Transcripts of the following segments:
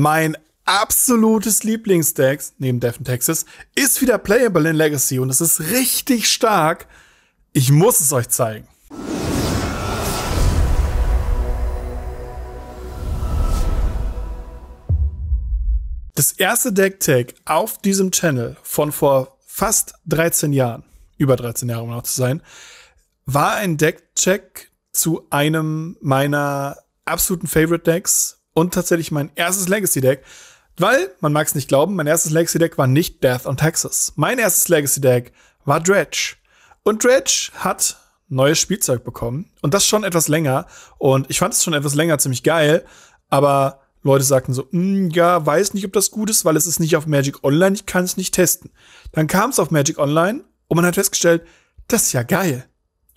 Mein absolutes Lieblingsdeck neben Death in Texas ist wieder playable in Legacy und es ist richtig stark. Ich muss es euch zeigen. Das erste Deck-Tag auf diesem Channel von vor fast 13 Jahren, über 13 Jahre um noch zu sein, war ein Deck-Check zu einem meiner absoluten Favorite Decks, und tatsächlich mein erstes Legacy-Deck. Weil, man mag es nicht glauben, mein erstes Legacy-Deck war nicht Death on Texas. Mein erstes Legacy-Deck war Dredge. Und Dredge hat neues Spielzeug bekommen. Und das schon etwas länger. Und ich fand es schon etwas länger ziemlich geil. Aber Leute sagten so, hm, ja, weiß nicht, ob das gut ist, weil es ist nicht auf Magic Online, ich kann es nicht testen. Dann kam es auf Magic Online und man hat festgestellt, das ist ja geil.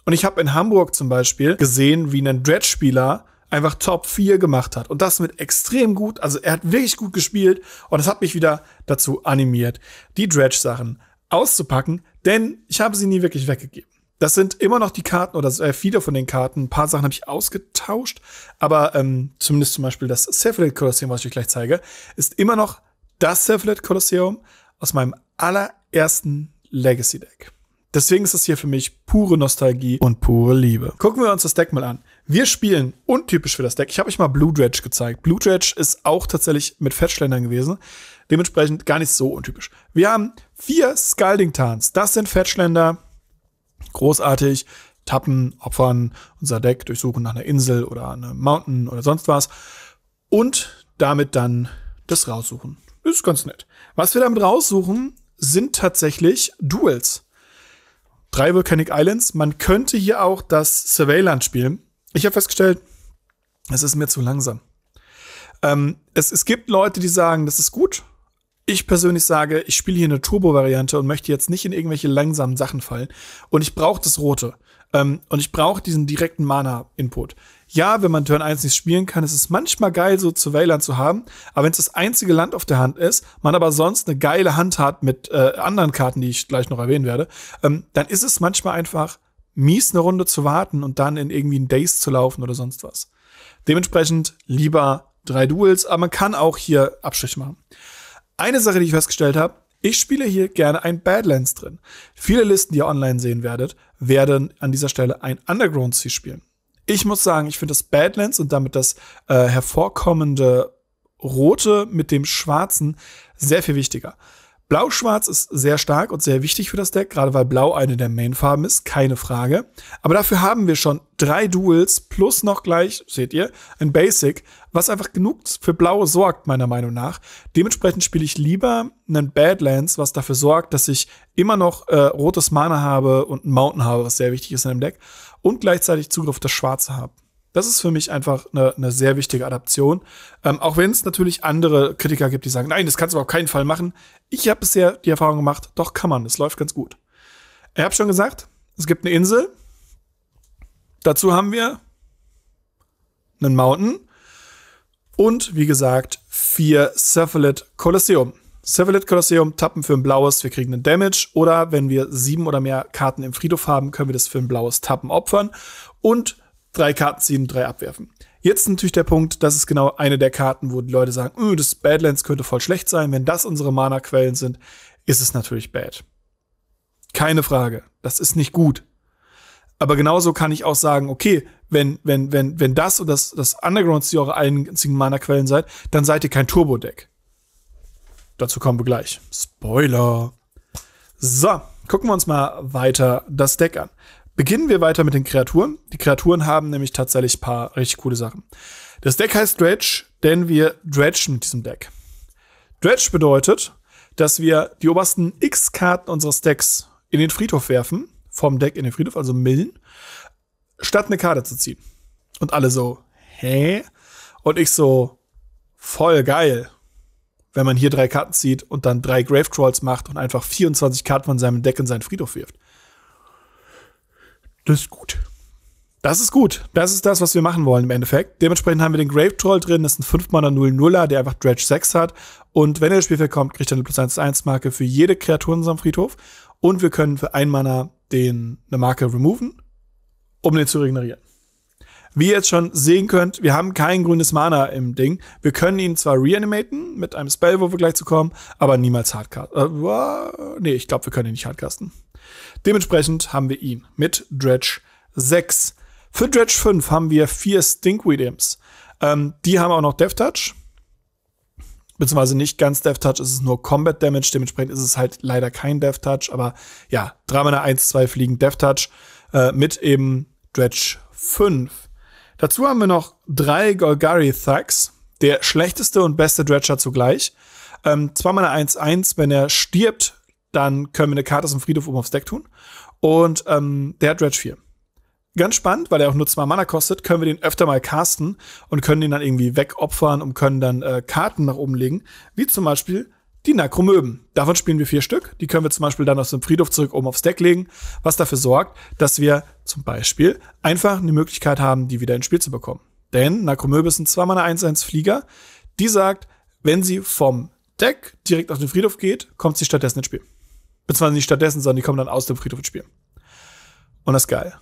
Und ich habe in Hamburg zum Beispiel gesehen, wie ein Dredge-Spieler einfach Top 4 gemacht hat. Und das mit extrem gut. Also er hat wirklich gut gespielt und das hat mich wieder dazu animiert, die Dredge-Sachen auszupacken, denn ich habe sie nie wirklich weggegeben. Das sind immer noch die Karten oder äh, viele von den Karten. Ein paar Sachen habe ich ausgetauscht, aber ähm, zumindest zum Beispiel das Cephalid Colosseum, was ich euch gleich zeige, ist immer noch das Cephalid Colosseum aus meinem allerersten Legacy Deck. Deswegen ist das hier für mich pure Nostalgie und pure Liebe. Gucken wir uns das Deck mal an. Wir spielen untypisch für das Deck. Ich habe euch mal Blue Dredge gezeigt. Blue Dredge ist auch tatsächlich mit Fetchländern gewesen. Dementsprechend gar nicht so untypisch. Wir haben vier Scalding Tarns. Das sind Fetchländer. Großartig. Tappen, opfern, unser Deck durchsuchen nach einer Insel oder einem Mountain oder sonst was. Und damit dann das raussuchen. Ist ganz nett. Was wir damit raussuchen, sind tatsächlich Duels. Drei Volcanic Islands. Man könnte hier auch das Surveillance spielen ich habe festgestellt, es ist mir zu langsam. Ähm, es, es gibt Leute, die sagen, das ist gut. Ich persönlich sage, ich spiele hier eine Turbo-Variante und möchte jetzt nicht in irgendwelche langsamen Sachen fallen. Und ich brauche das Rote. Ähm, und ich brauche diesen direkten Mana-Input. Ja, wenn man Turn 1 nicht spielen kann, ist es manchmal geil, so zu Wayland zu haben. Aber wenn es das einzige Land auf der Hand ist, man aber sonst eine geile Hand hat mit äh, anderen Karten, die ich gleich noch erwähnen werde, ähm, dann ist es manchmal einfach mies, eine Runde zu warten und dann in irgendwie ein Days zu laufen oder sonst was. Dementsprechend lieber drei Duels, aber man kann auch hier Abstriche machen. Eine Sache, die ich festgestellt habe, ich spiele hier gerne ein Badlands drin. Viele Listen, die ihr online sehen werdet, werden an dieser Stelle ein Underground Sea spielen. Ich muss sagen, ich finde das Badlands und damit das äh, hervorkommende Rote mit dem Schwarzen sehr viel wichtiger. Blau-Schwarz ist sehr stark und sehr wichtig für das Deck, gerade weil Blau eine der Main-Farben ist, keine Frage. Aber dafür haben wir schon drei Duels plus noch gleich, seht ihr, ein Basic, was einfach genug für Blau sorgt, meiner Meinung nach. Dementsprechend spiele ich lieber einen Badlands, was dafür sorgt, dass ich immer noch äh, rotes Mana habe und einen Mountain habe, was sehr wichtig ist in einem Deck, und gleichzeitig Zugriff auf das Schwarze habe. Das ist für mich einfach eine, eine sehr wichtige Adaption. Ähm, auch wenn es natürlich andere Kritiker gibt, die sagen, nein, das kannst du auf keinen Fall machen. Ich habe bisher die Erfahrung gemacht, doch kann man, es läuft ganz gut. Ich habe schon gesagt, es gibt eine Insel. Dazu haben wir einen Mountain und wie gesagt vier Cephalid Colosseum. Cephalid Colosseum tappen für ein blaues, wir kriegen einen Damage. Oder wenn wir sieben oder mehr Karten im Friedhof haben, können wir das für ein blaues Tappen opfern. Und drei Karten ziehen, drei abwerfen. Jetzt natürlich der Punkt, das ist genau eine der Karten, wo die Leute sagen, hm, das Badlands könnte voll schlecht sein. Wenn das unsere Mana-Quellen sind, ist es natürlich bad. Keine Frage. Das ist nicht gut. Aber genauso kann ich auch sagen, okay, wenn, wenn, wenn, wenn das und das, das Undergrounds die eure einzigen Mana-Quellen seid, dann seid ihr kein Turbo-Deck. Dazu kommen wir gleich. Spoiler. So, gucken wir uns mal weiter das Deck an. Beginnen wir weiter mit den Kreaturen. Die Kreaturen haben nämlich tatsächlich ein paar richtig coole Sachen. Das Deck heißt Dredge, denn wir dredgen mit diesem Deck. Dredge bedeutet, dass wir die obersten X-Karten unseres Decks in den Friedhof werfen, vom Deck in den Friedhof, also Millen, statt eine Karte zu ziehen. Und alle so, hä? Und ich so, voll geil. Wenn man hier drei Karten zieht und dann drei Gravecrawls macht und einfach 24 Karten von seinem Deck in seinen Friedhof wirft. Das ist gut. Das ist gut. Das ist das, was wir machen wollen im Endeffekt. Dementsprechend haben wir den Grave Troll drin. Das ist ein 5 Mana 0 Nuller, der einfach Dredge 6 hat. Und wenn er ins Spiel kommt, kriegt er eine plus 1 1 Marke für jede Kreatur in unserem Friedhof. Und wir können für ein Mana den, eine Marke removen, um den zu regenerieren. Wie ihr jetzt schon sehen könnt, wir haben kein grünes Mana im Ding. Wir können ihn zwar reanimaten, mit einem Spell, wo wir gleich zu kommen, aber niemals hardcasten. Äh, nee, ich glaube, wir können ihn nicht hardcasten. Dementsprechend haben wir ihn mit Dredge 6. Für Dredge 5 haben wir vier Stinkweed Imps. Ähm, die haben auch noch Death Touch. Beziehungsweise nicht ganz Death Touch, es ist nur Combat Damage. Dementsprechend ist es halt leider kein Death Touch. Aber ja, 3 Mana 1, 2 fliegen Death Touch äh, mit eben Dredge 5. Dazu haben wir noch drei Golgari Thugs. Der schlechteste und beste Dredger zugleich. Ähm, 2 Mana 1, 1. Wenn er stirbt, dann können wir eine Karte aus dem Friedhof oben aufs Deck tun. Und ähm, der hat Dredge 4. Ganz spannend, weil er auch nur zwei Mana kostet, können wir den öfter mal casten und können den dann irgendwie wegopfern und können dann äh, Karten nach oben legen, wie zum Beispiel die Nakromöben. Davon spielen wir vier Stück. Die können wir zum Beispiel dann aus dem Friedhof zurück oben aufs Deck legen, was dafür sorgt, dass wir zum Beispiel einfach eine Möglichkeit haben, die wieder ins Spiel zu bekommen. Denn Nakromöbe ist ein 2 mana 1 1 Flieger, die sagt, wenn sie vom Deck direkt auf den Friedhof geht, kommt sie stattdessen ins Spiel. Beziehungsweise nicht stattdessen, sondern die kommen dann aus dem Friedhof ins Spiel. Und das ist geil.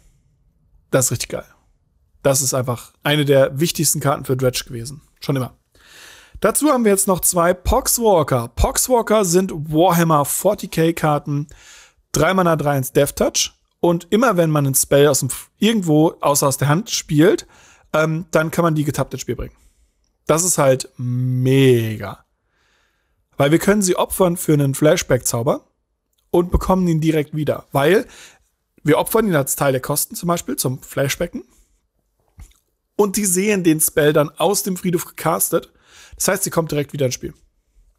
Das ist richtig geil. Das ist einfach eine der wichtigsten Karten für Dredge gewesen. Schon immer. Dazu haben wir jetzt noch zwei Poxwalker. Poxwalker sind Warhammer 40k Karten. 3 Mana 3 ins Death Touch. Und immer wenn man ein Spell aus dem, irgendwo außer aus der Hand spielt, ähm, dann kann man die getappt ins Spiel bringen. Das ist halt mega. Weil wir können sie opfern für einen Flashback-Zauber und bekommen ihn direkt wieder, weil wir opfern ihn als Teil der Kosten zum Beispiel zum Flashbacken und die sehen den Spell dann aus dem Friedhof gecastet. Das heißt, sie kommt direkt wieder ins Spiel.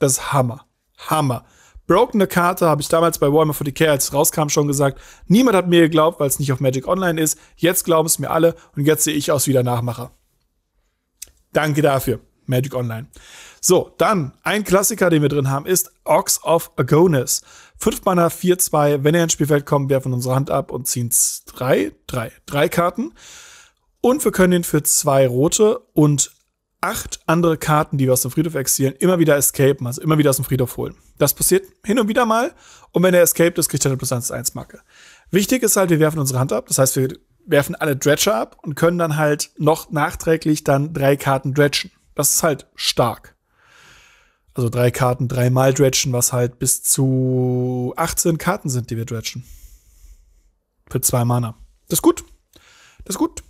Das ist Hammer. Hammer. Brokene Karte habe ich damals bei Warhammer 40k, als es rauskam, schon gesagt. Niemand hat mir geglaubt, weil es nicht auf Magic Online ist. Jetzt glauben es mir alle und jetzt sehe ich aus wie der Nachmacher. Danke dafür, Magic Online. So, dann ein Klassiker, den wir drin haben, ist Ox of Agonis. 5 Mana, 4, 2. Wenn er ins Spielfeld kommt, werfen unsere Hand ab und ziehen 3, drei, drei Karten. Und wir können ihn für 2 rote und 8 andere Karten, die wir aus dem Friedhof exilieren, immer wieder escapen, also immer wieder aus dem Friedhof holen. Das passiert hin und wieder mal. Und wenn er escaped ist, kriegt er eine plus 1 1 Marke. Wichtig ist halt, wir werfen unsere Hand ab. Das heißt, wir werfen alle Dredger ab und können dann halt noch nachträglich dann drei Karten dredgen. Das ist halt stark. Also drei Karten, dreimal dredgen, was halt bis zu 18 Karten sind, die wir dredgen. Für zwei Mana. Das ist gut. Das ist gut.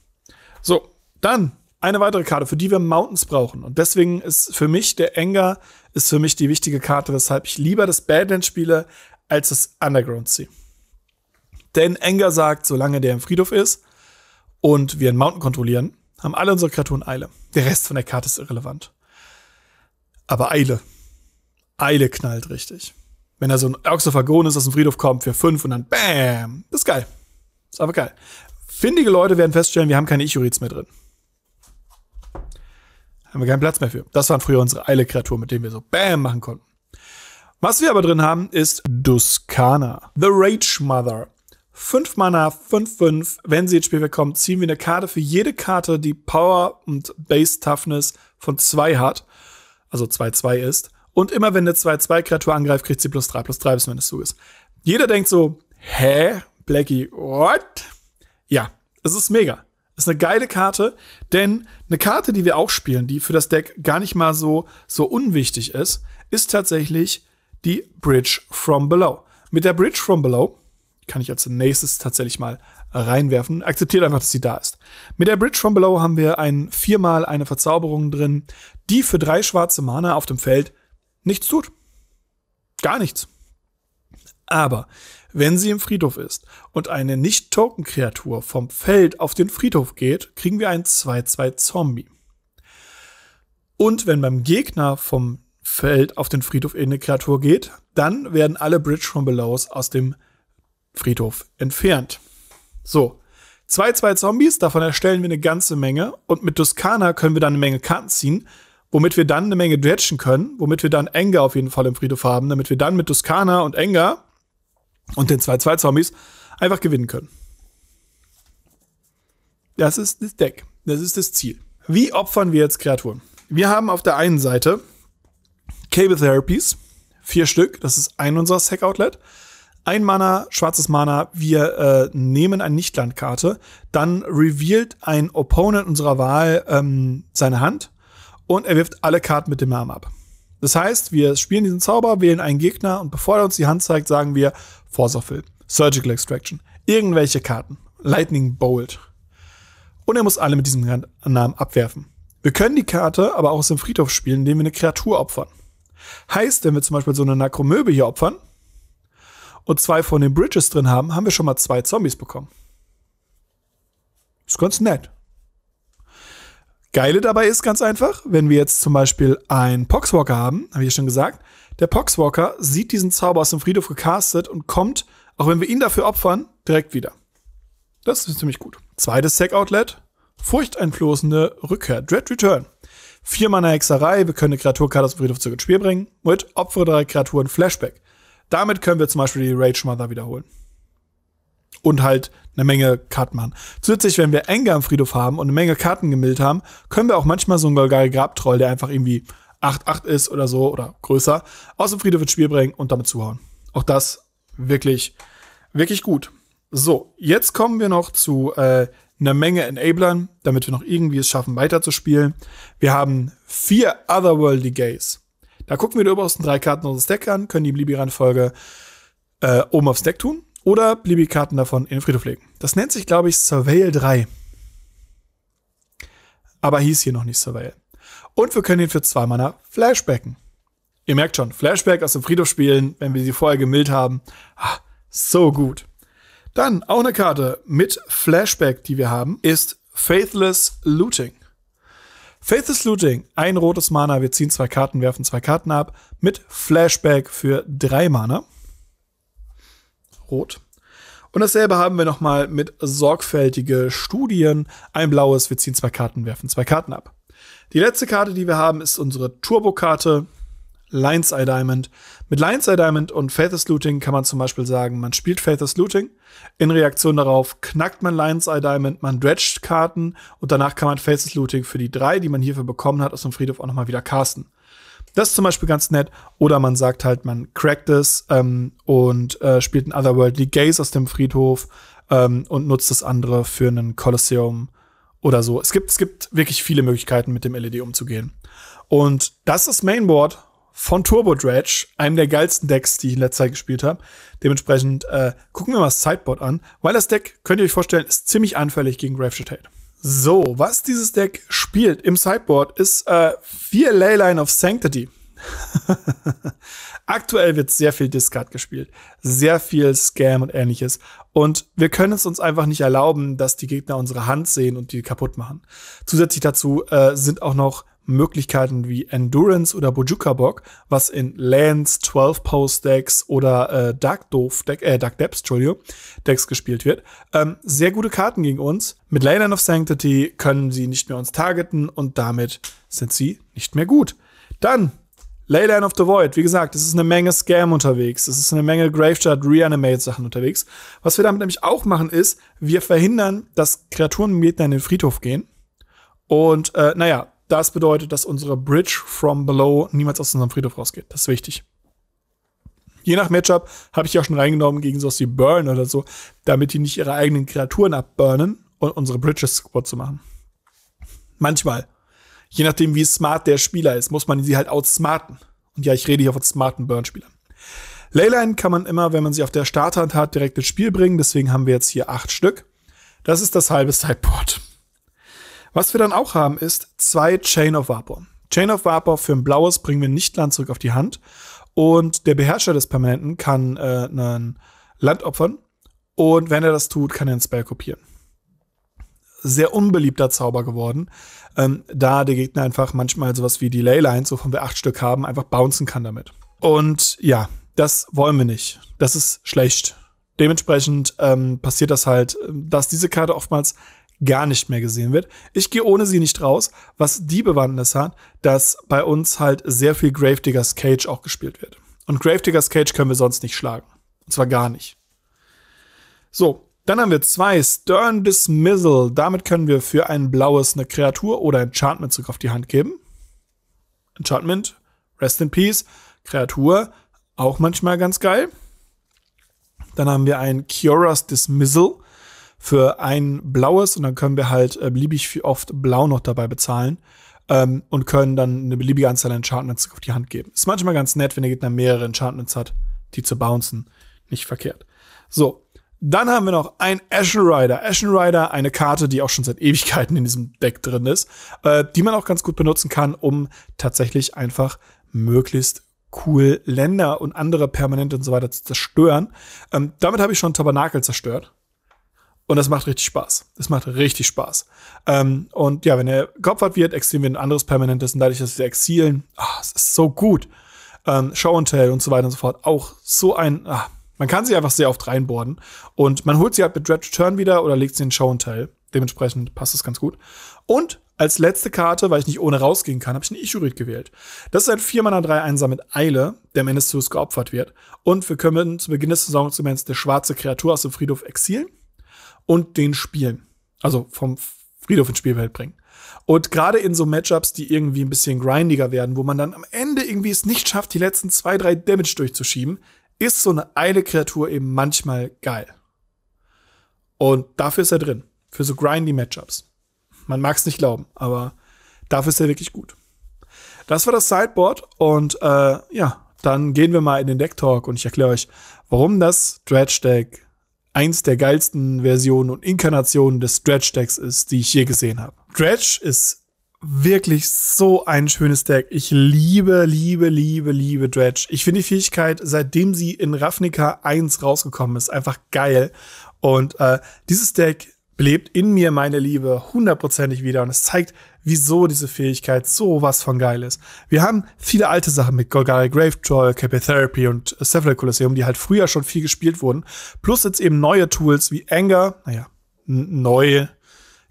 So, dann eine weitere Karte, für die wir Mountains brauchen. Und deswegen ist für mich der Enger, ist für mich die wichtige Karte, weshalb ich lieber das Badland spiele, als das Underground ziehe. Denn Enger sagt, solange der im Friedhof ist und wir einen Mountain kontrollieren, haben alle unsere Kreaturen Eile. Der Rest von der Karte ist irrelevant. Aber Eile, Eile knallt richtig. Wenn da so ein Oxophagon ist, aus dem Friedhof kommt für fünf und dann BÄM. Das ist geil. Das ist einfach geil. Findige Leute werden feststellen, wir haben keine Ichorids mehr drin. Haben wir keinen Platz mehr für. Das waren früher unsere Eile-Kreaturen, mit denen wir so BÄM machen konnten. Was wir aber drin haben, ist Duskana. The Rage Mother. 5 Mana, 5, 5. Wenn sie ins Spielfeld kommt, ziehen wir eine Karte für jede Karte, die Power und Base Toughness von 2 hat, also 2, 2 ist, und immer wenn eine 2-2-Kreatur angreift, kriegt sie plus 3 plus 3 bis es so ist. Jeder denkt so, hä? Blackie, what? Ja, es ist mega. Ist eine geile Karte, denn eine Karte, die wir auch spielen, die für das Deck gar nicht mal so, so unwichtig ist, ist tatsächlich die Bridge from Below. Mit der Bridge from Below kann ich als nächstes tatsächlich mal reinwerfen. Akzeptiert einfach, dass sie da ist. Mit der Bridge from Below haben wir ein viermal eine Verzauberung drin, die für drei schwarze Mana auf dem Feld nichts tut. Gar nichts. Aber wenn sie im Friedhof ist und eine Nicht-Token-Kreatur vom Feld auf den Friedhof geht, kriegen wir einen 2-2-Zombie. Und wenn beim Gegner vom Feld auf den Friedhof eine Kreatur geht, dann werden alle Bridge from Belows aus dem Friedhof entfernt. So. 2-2 Zombies, davon erstellen wir eine ganze Menge und mit Duskana können wir dann eine Menge Karten ziehen, womit wir dann eine Menge dredgen können, womit wir dann Enger auf jeden Fall im Friedhof haben, damit wir dann mit Tuscana und Enger und den 2-2-Zombies einfach gewinnen können. Das ist das Deck. Das ist das Ziel. Wie opfern wir jetzt Kreaturen? Wir haben auf der einen Seite Cable Therapies, vier Stück, das ist ein unserer Sack-Outlet. Ein Mana, schwarzes Mana, wir äh, nehmen eine Nichtlandkarte, dann revealed ein Opponent unserer Wahl ähm, seine Hand und er wirft alle Karten mit dem Arm ab. Das heißt, wir spielen diesen Zauber, wählen einen Gegner und bevor er uns die Hand zeigt, sagen wir Force Surgical Extraction, irgendwelche Karten, Lightning Bolt. Und er muss alle mit diesem Namen abwerfen. Wir können die Karte aber auch aus dem Friedhof spielen, indem wir eine Kreatur opfern. Heißt, wenn wir zum Beispiel so eine Nakromöbe hier opfern und zwei von den Bridges drin haben, haben wir schon mal zwei Zombies bekommen. Ist ganz nett. Geile dabei ist ganz einfach, wenn wir jetzt zum Beispiel einen Poxwalker haben, habe ich ja schon gesagt, der Poxwalker sieht diesen Zauber aus dem Friedhof gecastet und kommt, auch wenn wir ihn dafür opfern, direkt wieder. Das ist ziemlich gut. Zweites Sack-Outlet, furchteinflößende Rückkehr, Dread Return. Vier Mana Hexerei, wir können eine Kreaturkarte aus dem Friedhof zurück ins Spiel bringen. Mit Opfer drei Kreaturen Flashback. Damit können wir zum Beispiel die Rage Mother wiederholen. Und halt eine Menge Karten machen. Zusätzlich, wenn wir Enge am Friedhof haben und eine Menge Karten gemildet haben, können wir auch manchmal so einen Golgari-Grabtroll, der einfach irgendwie 8-8 ist oder so oder größer, aus dem Friedhof ins Spiel bringen und damit zuhauen. Auch das wirklich, wirklich gut. So, jetzt kommen wir noch zu äh, einer Menge Enablern, damit wir noch irgendwie es schaffen, weiterzuspielen. Wir haben vier Otherworldly Gays. Da gucken wir die obersten drei Karten aus dem Stack an, können die Blibi-Reihenfolge äh, oben aufs Deck tun oder Blibi-Karten davon in den Friedhof legen. Das nennt sich, glaube ich, Surveil 3. Aber hieß hier noch nicht Surveil. Und wir können ihn für zwei Mana flashbacken. Ihr merkt schon, Flashback aus dem Friedhof spielen, wenn wir sie vorher gemillt haben. Ah, so gut. Dann auch eine Karte mit Flashback, die wir haben, ist Faithless Looting. Faithless Looting, ein rotes Mana, wir ziehen zwei Karten, werfen zwei Karten ab, mit Flashback für drei Mana rot. Und dasselbe haben wir nochmal mit sorgfältige Studien. Ein blaues, wir ziehen zwei Karten, werfen zwei Karten ab. Die letzte Karte, die wir haben, ist unsere Turbo-Karte Lion's Eye Diamond. Mit Lion's Eye Diamond und Faithless Looting kann man zum Beispiel sagen, man spielt Faithless Looting. In Reaktion darauf knackt man Lion's Eye Diamond, man dredged Karten und danach kann man Faithless Looting für die drei, die man hierfür bekommen hat, aus dem Friedhof auch nochmal wieder casten. Das ist zum Beispiel ganz nett. Oder man sagt halt, man crackt es ähm, und äh, spielt ein Otherworldly Gaze aus dem Friedhof ähm, und nutzt das andere für einen Kolosseum oder so. Es gibt, es gibt wirklich viele Möglichkeiten, mit dem LED umzugehen. Und das ist Mainboard von Turbo Dredge, einem der geilsten Decks, die ich in letzter Zeit gespielt habe. Dementsprechend äh, gucken wir mal das Sideboard an, weil das Deck, könnt ihr euch vorstellen, ist ziemlich anfällig gegen Grave Hate. So, was dieses Deck spielt im Sideboard ist äh, vier Leyline of Sanctity. Aktuell wird sehr viel Discard gespielt, sehr viel Scam und ähnliches. Und wir können es uns einfach nicht erlauben, dass die Gegner unsere Hand sehen und die kaputt machen. Zusätzlich dazu äh, sind auch noch Möglichkeiten wie Endurance oder Bojukabok, was in Lands, 12-Post-Decks oder äh, Dark Dove-Deck, äh, Dark Depths, Entschuldigung, Decks gespielt wird. Ähm, sehr gute Karten gegen uns. Mit Leyland of Sanctity können sie nicht mehr uns targeten und damit sind sie nicht mehr gut. Dann Leyland of the Void, wie gesagt, es ist eine Menge Scam unterwegs, es ist eine Menge Graveyard Reanimate Sachen unterwegs. Was wir damit nämlich auch machen ist, wir verhindern, dass Kreaturen mit in den Friedhof gehen. Und äh, naja, das bedeutet, dass unsere Bridge from Below niemals aus unserem Friedhof rausgeht. Das ist wichtig. Je nach Matchup habe ich ja schon reingenommen gegen sowas wie Burn oder so, damit die nicht ihre eigenen Kreaturen abburnen und unsere Bridges kaputt zu machen. Manchmal. Je nachdem, wie smart der Spieler ist, muss man sie halt outsmarten. Und ja, ich rede hier von smarten Burn-Spielern. Leyline kann man immer, wenn man sie auf der Starthand hat, direkt ins Spiel bringen. Deswegen haben wir jetzt hier acht Stück. Das ist das halbe Sideboard. Was wir dann auch haben, ist zwei Chain of Vapor. Chain of Vapor für ein blaues bringen wir nicht Land zurück auf die Hand. Und der Beherrscher des Permanenten kann äh, ein Land opfern. Und wenn er das tut, kann er ein Spell kopieren. Sehr unbeliebter Zauber geworden, ähm, da der Gegner einfach manchmal sowas wie die Delay Lines, wovon wir acht Stück haben, einfach bouncen kann damit. Und ja, das wollen wir nicht. Das ist schlecht. Dementsprechend ähm, passiert das halt, dass diese Karte oftmals gar nicht mehr gesehen wird. Ich gehe ohne sie nicht raus, was die Bewandtnis hat, dass bei uns halt sehr viel Gravediggers Cage auch gespielt wird. Und Gravediggers Cage können wir sonst nicht schlagen. Und zwar gar nicht. So, dann haben wir zwei Stern Dismissal. Damit können wir für ein blaues eine Kreatur oder Enchantment zurück auf die Hand geben. Enchantment, Rest in Peace, Kreatur, auch manchmal ganz geil. Dann haben wir ein Kioras Dismissal für ein blaues und dann können wir halt äh, beliebig oft blau noch dabei bezahlen ähm, und können dann eine beliebige Anzahl an Enchantments auf die Hand geben. Ist manchmal ganz nett, wenn der Gegner mehrere Enchantments hat, die zu bouncen. Nicht verkehrt. So. Dann haben wir noch ein Ashen Rider. Ashen Rider, eine Karte, die auch schon seit Ewigkeiten in diesem Deck drin ist, äh, die man auch ganz gut benutzen kann, um tatsächlich einfach möglichst cool Länder und andere permanent und so weiter zu zerstören. Ähm, damit habe ich schon Tabernakel zerstört. Und das macht richtig Spaß. Das macht richtig Spaß. Ähm, und ja, wenn er geopfert wird, exilieren wir ein anderes Permanentes. Und dadurch, dass wir exilen, ach, es ist so gut. Ähm, Show and Tell und so weiter und so fort. Auch so ein, ach, man kann sie einfach sehr oft reinboarden. Und man holt sie halt mit Dread Return wieder oder legt sie in Show and Tell. Dementsprechend passt das ganz gut. Und als letzte Karte, weil ich nicht ohne rausgehen kann, habe ich einen Ishurit gewählt. Das ist ein 4 mana 3 1 mit Eile, der am Ende des Zuges geopfert wird. Und wir können zu Beginn des Saisons zumindest eine schwarze Kreatur aus dem Friedhof exilen und den Spielen. Also vom Friedhof ins Spielfeld bringen. Und gerade in so Matchups, die irgendwie ein bisschen grindiger werden, wo man dann am Ende irgendwie es nicht schafft, die letzten zwei, drei Damage durchzuschieben, ist so eine eile Kreatur eben manchmal geil. Und dafür ist er drin. Für so grindy Matchups. Man mag es nicht glauben, aber dafür ist er wirklich gut. Das war das Sideboard und äh, ja, dann gehen wir mal in den Deck Talk und ich erkläre euch, warum das Dredge Deck eins der geilsten Versionen und Inkarnationen des Stretch-Decks ist, die ich je gesehen habe. Stretch ist wirklich so ein schönes Deck. Ich liebe, liebe, liebe, liebe Dredge. Ich finde die Fähigkeit, seitdem sie in Ravnica 1 rausgekommen ist, einfach geil. Und äh, dieses Deck belebt in mir meine Liebe hundertprozentig wieder und es zeigt, wieso diese Fähigkeit so was von geil ist. Wir haben viele alte Sachen mit Golgari Gravetroll, Cape Therapy und Cephalo Colosseum, die halt früher schon viel gespielt wurden, plus jetzt eben neue Tools wie Anger, naja, neu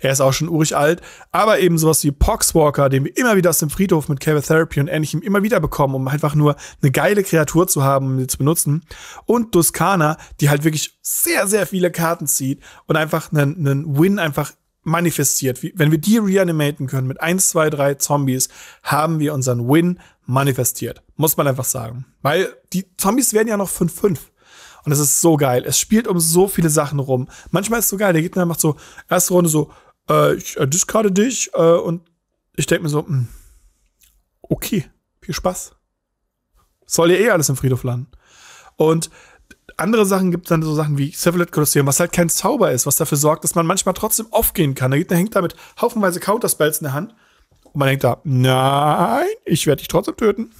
er ist auch schon urig alt. Aber eben sowas wie Poxwalker, den wir immer wieder aus dem Friedhof mit Cavotherapy und ähnlichem immer wieder bekommen, um einfach nur eine geile Kreatur zu haben, um sie zu benutzen. Und Duskana, die halt wirklich sehr, sehr viele Karten zieht und einfach einen, einen Win einfach manifestiert. wenn wir die reanimaten können mit 1, 2, 3 Zombies, haben wir unseren Win manifestiert. Muss man einfach sagen. Weil die Zombies werden ja noch 5-5. Und es ist so geil. Es spielt um so viele Sachen rum. Manchmal ist es so geil. Der Gegner macht so, erste Runde so, äh, ich äh, gerade dich äh, und ich denke mir so, mh, hm, okay, viel Spaß. Soll ja eh alles im Friedhof landen. Und andere Sachen gibt es dann so Sachen wie Sevelet Colosseum, was halt kein Zauber ist, was dafür sorgt, dass man manchmal trotzdem aufgehen kann. Da Gegner hängt damit haufenweise Counterspells in der Hand und man denkt da, nein, ich werde dich trotzdem töten.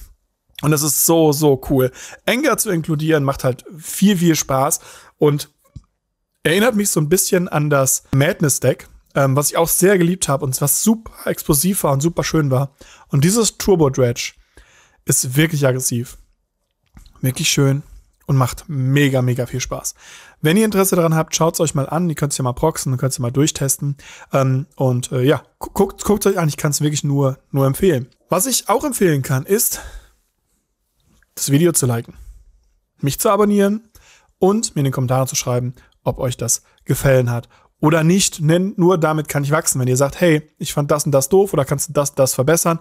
Und das ist so, so cool. Anger zu inkludieren macht halt viel, viel Spaß und erinnert mich so ein bisschen an das Madness Deck, ähm, was ich auch sehr geliebt habe und was super explosiv war und super schön war. Und dieses Turbo Dredge ist wirklich aggressiv, wirklich schön und macht mega, mega viel Spaß. Wenn ihr Interesse daran habt, schaut es euch mal an. Ihr könnt es ja mal proxen, könnt es ja mal durchtesten. Ähm, und äh, ja, guckt es euch an. Ich kann es wirklich nur, nur empfehlen. Was ich auch empfehlen kann, ist, das Video zu liken, mich zu abonnieren und mir in den Kommentaren zu schreiben, ob euch das gefallen hat oder nicht, denn nur damit kann ich wachsen. Wenn ihr sagt, hey, ich fand das und das doof oder kannst du das, und das verbessern,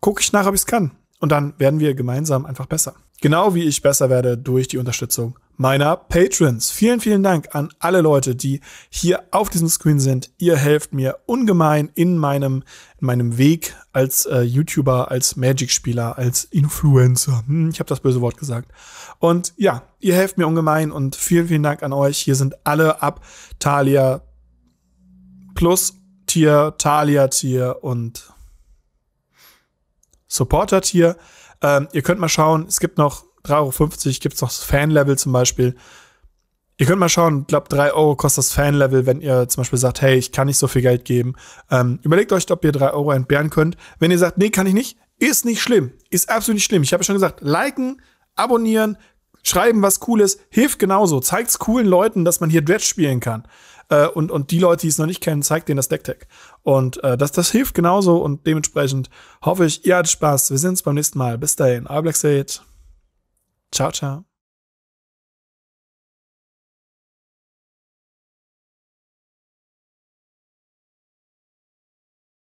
gucke ich nach, ob ich es kann. Und dann werden wir gemeinsam einfach besser. Genau wie ich besser werde durch die Unterstützung meiner Patrons. Vielen, vielen Dank an alle Leute, die hier auf diesem Screen sind. Ihr helft mir ungemein in meinem, in meinem Weg als äh, YouTuber, als Magic-Spieler, als Influencer. Hm, ich habe das böse Wort gesagt. Und ja, ihr helft mir ungemein und vielen, vielen Dank an euch. Hier sind alle ab Thalia plus Tier, Talia-Tier und Supporter-Tier. Ähm, ihr könnt mal schauen, es gibt noch 3,50 Euro, gibt es noch das Fan-Level zum Beispiel. Ihr könnt mal schauen, ich glaube 3 Euro kostet das Fan-Level, wenn ihr zum Beispiel sagt, hey, ich kann nicht so viel Geld geben. Ähm, überlegt euch, ob ihr 3 Euro entbehren könnt. Wenn ihr sagt, nee, kann ich nicht, ist nicht schlimm. Ist absolut nicht schlimm. Ich habe ja schon gesagt, liken, abonnieren, schreiben was Cooles, hilft genauso. Zeigt es coolen Leuten, dass man hier Dredge spielen kann. Äh, und, und die Leute, die es noch nicht kennen, zeigt denen das Decktag. Und äh, das, das hilft genauso und dementsprechend hoffe ich, ihr hattet Spaß. Wir sehen uns beim nächsten Mal. Bis dahin, All Black State. Ciao, ciao.